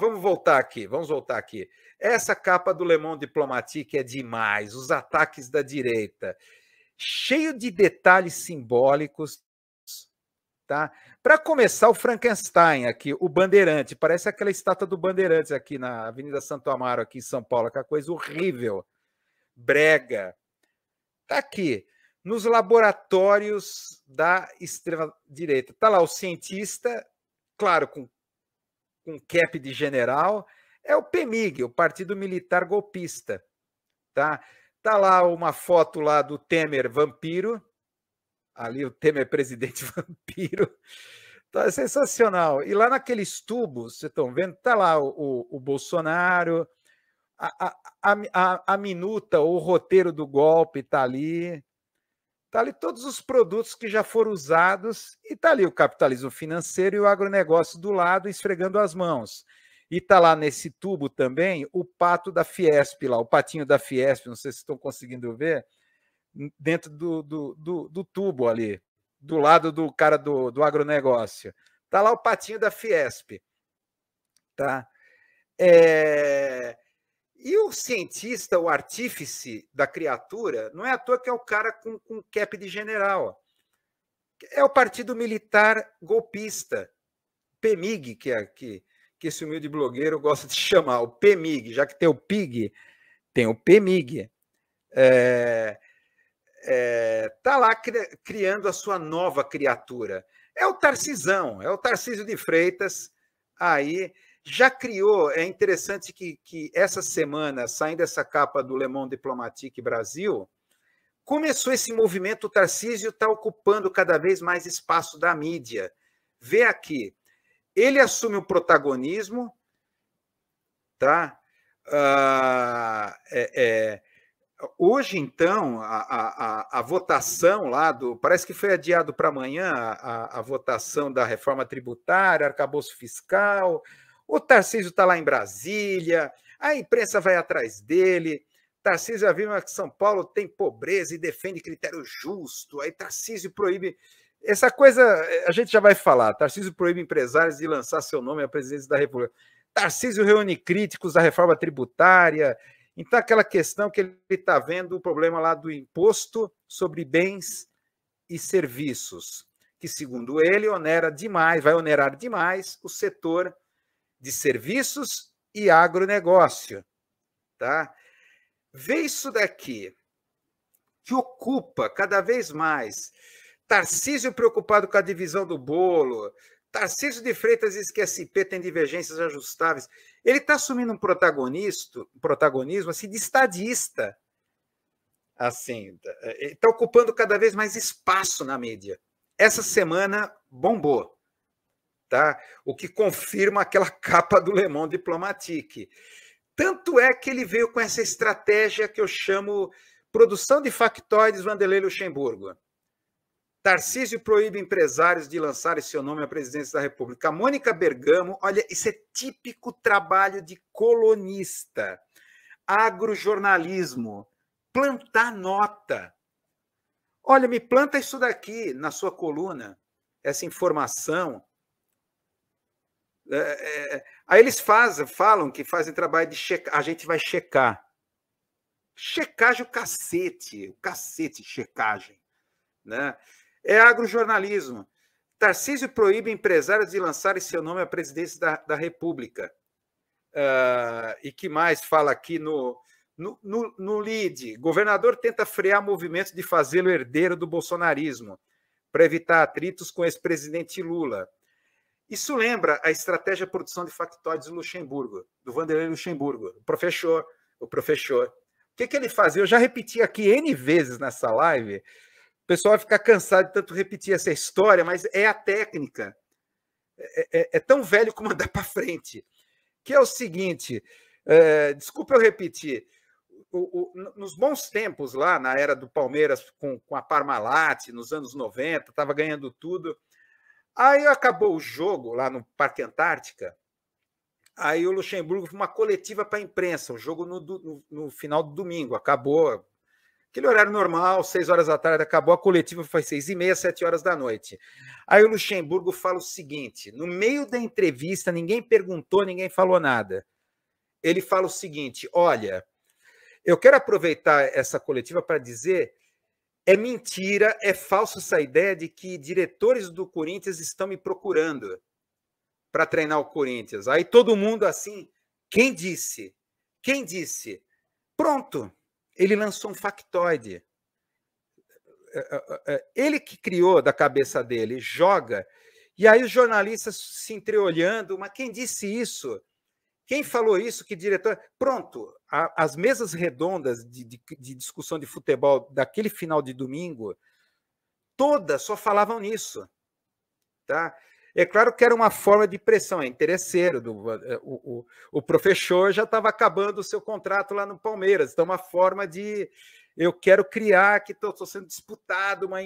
vamos voltar aqui, vamos voltar aqui. Essa capa do Le Monde Diplomatique é demais, os ataques da direita, cheio de detalhes simbólicos, tá? Para começar, o Frankenstein aqui, o Bandeirante, parece aquela estátua do Bandeirantes aqui na Avenida Santo Amaro, aqui em São Paulo, aquela coisa horrível, brega. Tá aqui, nos laboratórios da extrema-direita. Tá lá o cientista, claro, com com cap de general, é o PMIG, o Partido Militar Golpista, tá? Tá lá uma foto lá do Temer vampiro, ali o Temer presidente vampiro, tá sensacional. E lá naqueles tubos, vocês estão vendo, tá lá o, o, o Bolsonaro, a, a, a, a, minuta, o roteiro do golpe tá ali, Está ali todos os produtos que já foram usados e está ali o capitalismo financeiro e o agronegócio do lado esfregando as mãos. E está lá nesse tubo também o pato da Fiesp, lá, o patinho da Fiesp, não sei se estão conseguindo ver, dentro do, do, do, do tubo ali, do lado do cara do, do agronegócio. Está lá o patinho da Fiesp. Tá? É... E o cientista, o artífice da criatura, não é à toa que é o cara com, com cap de general. É o partido militar golpista, PEMIG, que, é, que, que esse humilde blogueiro gosta de chamar, o PEMIG, já que tem o PIG, tem o PEMIG. É, é, tá lá cri, criando a sua nova criatura. É o Tarcisão, é o Tarcísio de Freitas aí já criou, é interessante que, que essa semana, saindo essa capa do Le Monde Diplomatique Brasil, começou esse movimento, o Tarcísio está ocupando cada vez mais espaço da mídia. Vê aqui, ele assume o protagonismo, tá? Ah, é, é, hoje, então, a, a, a, votação lá do. Parece que foi adiado para amanhã a, a, votação da reforma tributária, arcabouço fiscal, o Tarcísio está lá em Brasília, a imprensa vai atrás dele. Tarcísio afirma que São Paulo tem pobreza e defende critério justo. Aí Tarcísio proíbe. Essa coisa eh, a gente já vai falar. Tarcísio proíbe empresários de lançar seu nome à presidência da República. Tarcísio reúne críticos da reforma tributária. Então, aquela questão que ele está vendo o problema lá do imposto sobre bens e serviços, que, segundo ele, onera demais, vai onerar demais o setor de serviços e agronegócio. Tá? Vê isso daqui, que ocupa cada vez mais. Tarcísio preocupado com a divisão do bolo, Tarcísio de Freitas diz que SP tem divergências ajustáveis. Ele está assumindo um um protagonismo assim, de estadista. Assim, está eh, eh, ocupando cada vez mais espaço na mídia. Essa semana bombou tá? o que confirma aquela capa do Le Monde Diplomatique. Tanto é que ele veio com essa estratégia que eu chamo produção de factóides Vanderlei Luxemburgo. Tarcísio proíbe empresários de lançar seu nome à presidência da República. Mônica Bergamo, olha, isso é típico trabalho de colonista. Agrojornalismo, plantar nota. Olha, me planta isso daqui na sua coluna, essa informação, é, é, é, aí eles fazem, falam que fazem trabalho de checar. A gente vai checar. Checagem o cacete, o cacete, checagem. Né? É agrojornalismo. Tarcísio proíbe empresários de lançarem seu nome à presidência da, da República. Uh, e que mais fala aqui no, no, no, no LID? Governador tenta frear movimentos de fazê-lo herdeiro do bolsonarismo para evitar atritos com ex-presidente Lula. Isso lembra a estratégia de produção de factóides do Luxemburgo, do Vanderlei Luxemburgo, o professor, o professor. O que, que ele fazia? Eu já repeti aqui N vezes nessa live. O pessoal vai ficar cansado de tanto repetir essa história, mas é a técnica. É, é, é tão velho como andar para frente. Que é o seguinte: é, desculpa eu repetir. O, o, nos bons tempos lá, na era do Palmeiras com, com a Parmalat, nos anos 90, estava ganhando tudo Aí acabou o jogo lá no Parque Antártica. Aí o Luxemburgo foi uma coletiva para a imprensa, o jogo no, no, no, final do domingo, acabou. Aquele horário normal, seis horas da tarde, acabou a coletiva, foi seis e meia, sete horas da noite. Aí o Luxemburgo fala o seguinte: no meio da entrevista, ninguém perguntou, ninguém falou nada. Ele fala o seguinte: olha, eu quero aproveitar essa coletiva para dizer é mentira, é falso essa ideia de que diretores do Corinthians estão me procurando para treinar o Corinthians. Aí todo mundo assim, quem disse? Quem disse? Pronto, ele lançou um factoide. É, é, é, ele que criou da cabeça dele, joga. E aí os jornalistas se entreolhando, mas quem disse isso? Quem falou isso? Que diretor? Pronto, a, as mesas redondas de, de, de discussão de futebol daquele final de domingo, todas só falavam nisso. Tá? É claro que era uma forma de pressão, é interesseiro. Do, eh, o, o, o, professor já estava acabando o seu contrato lá no Palmeiras, então, é uma forma de eu quero criar que estou sendo disputado, uma,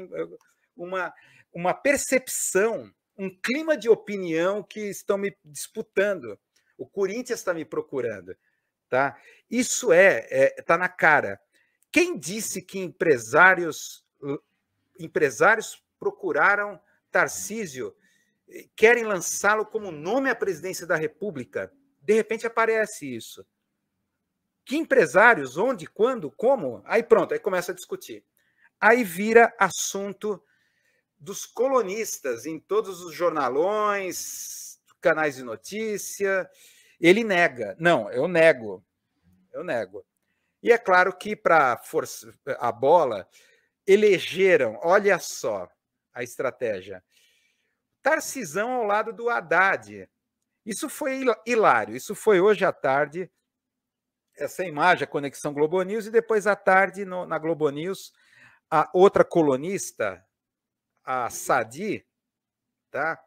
uma, uma percepção, um clima de opinião que estão me disputando. O Corinthians está me procurando, tá? Isso é, é tá na cara. Quem disse que empresários empresários procuraram Tarcísio, querem lançá-lo como nome à presidência da República? De repente aparece isso. Que empresários, onde, quando, como? Aí pronto, aí começa a discutir. Aí vira assunto dos colonistas em todos os jornalões, canais de notícia. Ele nega. Não, eu nego. Eu nego. E é claro que para a bola elegeram, olha só a estratégia. Tarcisão ao lado do Haddad. Isso foi hilário. Isso foi hoje à tarde. Essa imagem, a Conexão Globo News, e depois à tarde, no, na Globo News, a outra colunista, a Sadi, tá?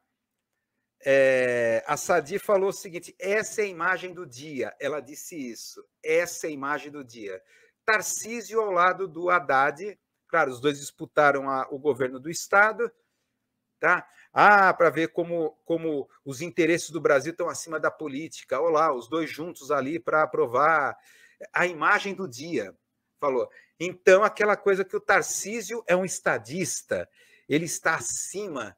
É, a Sadi falou o seguinte: essa é a imagem do dia. Ela disse isso. Essa é a imagem do dia. Tarcísio ao lado do Haddad. Claro, os dois disputaram a, o governo do Estado. Tá? Ah, para ver como, como os interesses do Brasil estão acima da política. Olá, os dois juntos ali para aprovar a imagem do dia. Falou. Então, aquela coisa que o Tarcísio é um estadista, ele está acima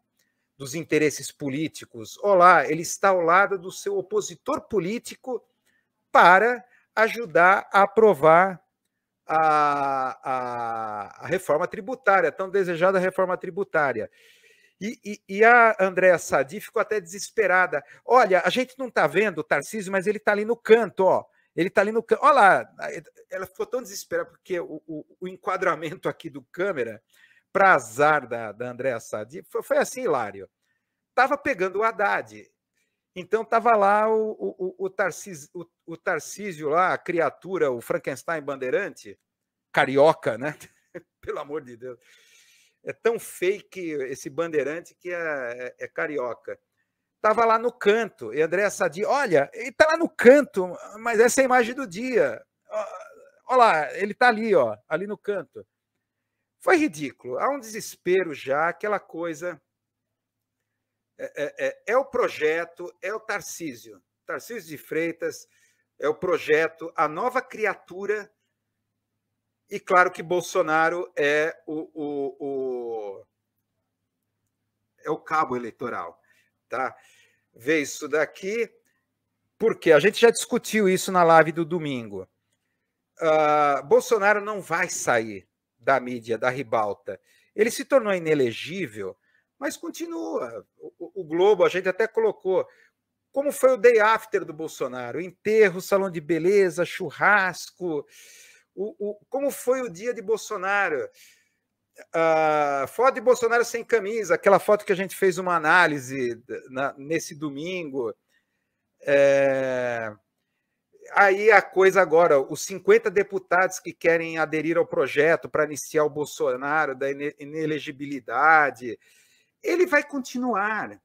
dos interesses políticos. Olá, ele está ao lado do seu opositor político para ajudar a aprovar a, a, a reforma tributária, tão desejada reforma tributária. E, e, e, a Andréa Sadi ficou até desesperada. Olha, a gente não está vendo o Tarcísio, mas ele está ali no canto, ó. Ele está ali no canto. Olha lá, ela ficou tão desesperada porque o, o, o enquadramento aqui do câmera para azar da, da Andréa Sadi, foi, foi assim, Hilário. Estava pegando o Haddad. Então estava lá o, o, o, Tarcísio, o, o Tarcísio lá, a criatura, o Frankenstein bandeirante, carioca, né? Pelo amor de Deus. É tão fake esse bandeirante que é, é, é carioca. Estava lá no canto, e André Sadi, olha, ele está lá no canto, mas essa é a imagem do dia. Olha lá, ele está ali, ó, ali no canto. Foi ridículo. Há um desespero já, aquela coisa. É, é, é, é, o projeto, é o Tarcísio. Tarcísio de Freitas é o projeto, a nova criatura. E claro que Bolsonaro é o, o, o é o cabo eleitoral. Tá? Vê isso daqui, porque a gente já discutiu isso na live do domingo. Uh, Bolsonaro não vai sair da mídia, da ribalta, ele se tornou inelegível, mas continua. O, o Globo, a gente até colocou. Como foi o day after do Bolsonaro? Enterro, salão de beleza, churrasco. O, o, como foi o dia de Bolsonaro? a foto de Bolsonaro sem camisa, aquela foto que a gente fez uma análise na, nesse domingo. É, aí a coisa agora, os 50 deputados que querem aderir ao projeto para iniciar o Bolsonaro da inelegibilidade, ele vai continuar. Né?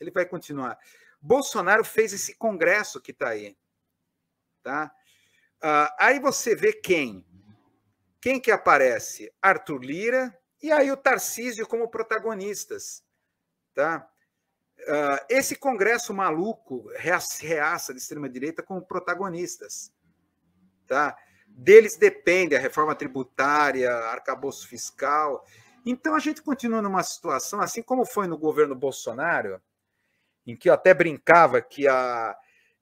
Ele vai continuar. Bolsonaro fez esse congresso que está aí. Tá? Ah, aí você vê quem. Quem que aparece? Arthur Lira e aí o Tarcísio como protagonistas. Tá? Uh, esse congresso maluco reaça de extrema-direita como protagonistas. Tá? Deles depende a reforma tributária, arcabouço fiscal. Então a gente continua numa situação, assim como foi no governo Bolsonaro, em que eu até brincava que a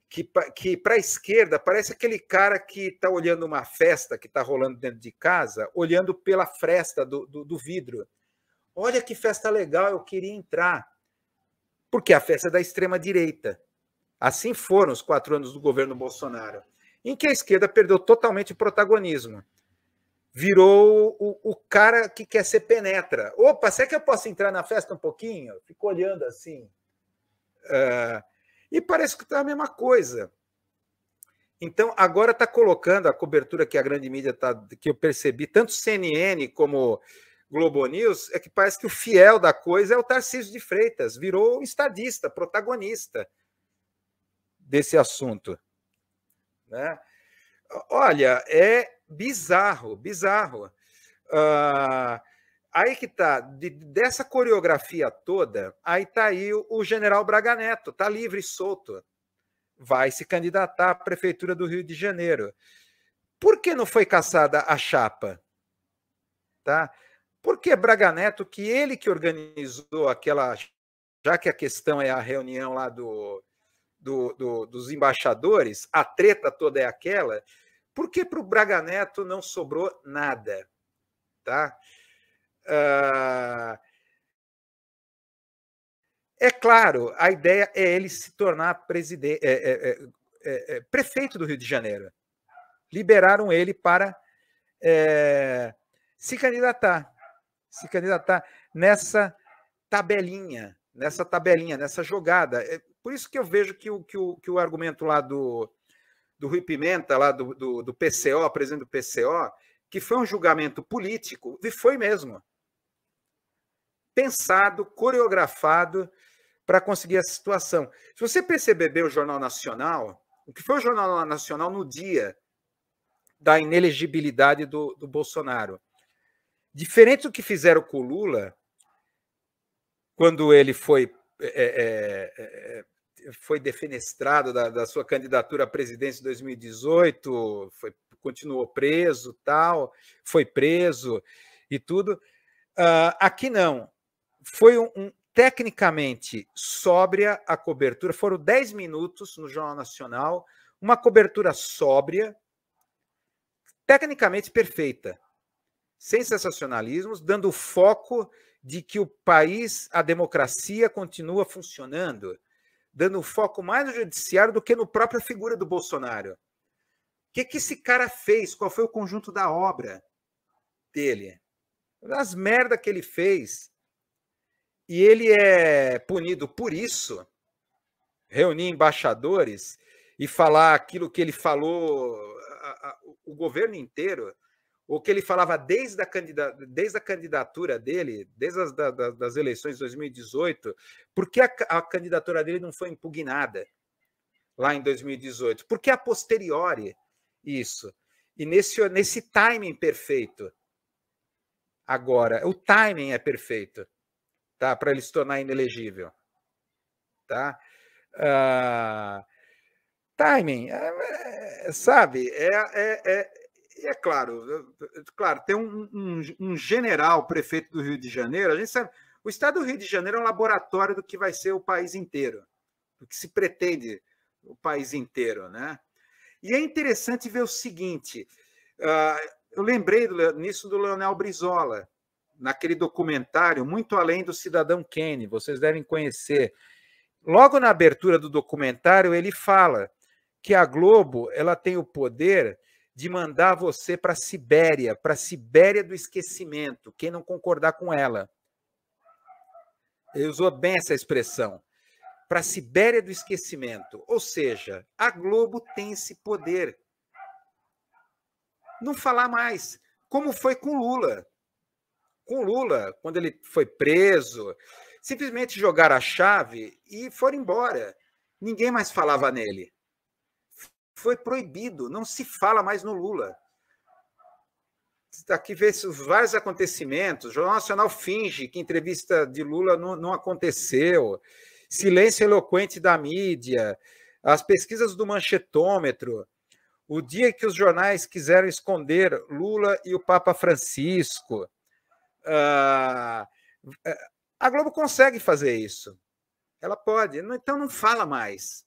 que, que para a esquerda parece aquele cara que está olhando uma festa que está rolando dentro de casa, olhando pela fresta do, do, do vidro. Olha que festa legal, eu queria entrar porque a festa é da extrema-direita. Assim foram os quatro anos do governo Bolsonaro, em que a esquerda perdeu totalmente o protagonismo. Virou o, o cara que quer ser penetra. Opa, será que eu posso entrar na festa um pouquinho? Fico olhando assim. Uh, e parece que está a mesma coisa. Então, agora está colocando a cobertura que a grande mídia está, que eu percebi, tanto CNN como Globo News é que parece que o fiel da coisa é o Tarcísio de Freitas, virou estadista, protagonista desse assunto. Né? Olha, é bizarro, bizarro. Uh, aí que tá, de, dessa coreografia toda, aí tá aí o, o general Braga Neto, tá livre e solto. Vai se candidatar à prefeitura do Rio de Janeiro. Por que não foi caçada a chapa? Tá? Porque Braga Neto, que ele que organizou aquela, já que a questão é a reunião lá do, do, do dos embaixadores, a treta toda é aquela, por que para o Braga Neto não sobrou nada? Tá? Uh... É claro, a ideia é ele se tornar presidente, é é, é, é, é, prefeito do Rio de Janeiro. Liberaram ele para eh, se candidatar se candidatar nessa tabelinha, nessa tabelinha, nessa jogada. É por isso que eu vejo que o, que o, que o argumento lá do, do Rui Pimenta, lá do, do, do PCO, presidente do PCO, que foi um julgamento político, e foi mesmo. Pensado, coreografado para conseguir a situação. Se você perceber bem o Jornal Nacional, o que foi o Jornal Nacional no dia da inelegibilidade do, do Bolsonaro? Diferente do que fizeram com o Lula, quando ele foi, é, é, é, é foi defenestrado da, da, sua candidatura à presidência em 2018, foi, continuou preso, tal, foi preso e tudo. Uh, aqui não. Foi um, um, tecnicamente sóbria a cobertura. Foram 10 minutos no Jornal Nacional, uma cobertura sóbria, tecnicamente perfeita sem sensacionalismos, dando foco de que o país, a democracia continua funcionando, dando foco mais no judiciário do que no própria figura do Bolsonaro. O que, que esse cara fez? Qual foi o conjunto da obra dele? As merdas que ele fez. E ele é punido por isso, reunir embaixadores e falar aquilo que ele falou, a, a, o governo inteiro o que ele falava desde a, candidatura, desde a candidatura dele, desde as da, da, das eleições de 2018, por que a, a, candidatura dele não foi impugnada lá em 2018? Por que a posteriori isso? E nesse, nesse timing perfeito, agora, o timing é perfeito tá? para ele se tornar inelegível. Tá? Uh, timing, é, é, sabe, é, é, é é claro, claro, tem um, um, um, general prefeito do Rio de Janeiro, a gente sabe, o estado do Rio de Janeiro é um laboratório do que vai ser o país inteiro, do que se pretende o país inteiro, né? E é interessante ver o seguinte, uh, eu lembrei do, nisso do Leonel Brizola, naquele documentário Muito Além do Cidadão Kane, vocês devem conhecer. Logo na abertura do documentário, ele fala que a Globo ela tem o poder de mandar você para a Sibéria, para a Sibéria do esquecimento, quem não concordar com ela. Ele usou bem essa expressão. Para a Sibéria do esquecimento. Ou seja, a Globo tem esse poder. Não falar mais. Como foi com Lula. Com Lula, quando ele foi preso, simplesmente jogaram a chave e foram embora. Ninguém mais falava nele foi proibido, não se fala mais no Lula. Aqui vê vários acontecimentos. O Jornal Nacional finge que entrevista de Lula não, não aconteceu. Silêncio eloquente da mídia, as pesquisas do manchetômetro. O dia que os jornais quiseram esconder Lula e o Papa Francisco. Ah, a Globo consegue fazer isso. Ela pode, então não fala mais.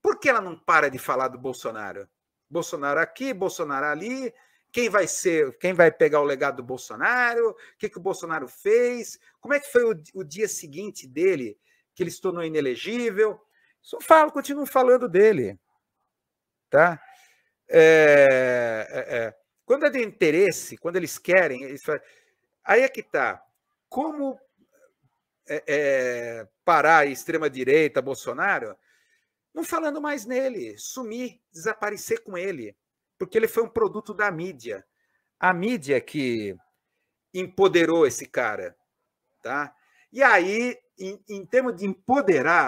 Por que ela não para de falar do Bolsonaro? Bolsonaro aqui, Bolsonaro ali, quem vai ser, quem vai pegar o legado do Bolsonaro, o que, que o Bolsonaro fez, como é que foi o, o dia seguinte dele, que ele se tornou inelegível. Só falo, continuo falando dele. Tá? É, é, é. Quando é de interesse, quando eles querem, eles falam... aí é que tá. Como é, é, parar a extrema-direita, Bolsonaro, não falando mais nele, sumir, desaparecer com ele, porque ele foi um produto da mídia. A mídia que empoderou esse cara, tá? E aí, em, em termos de empoderar,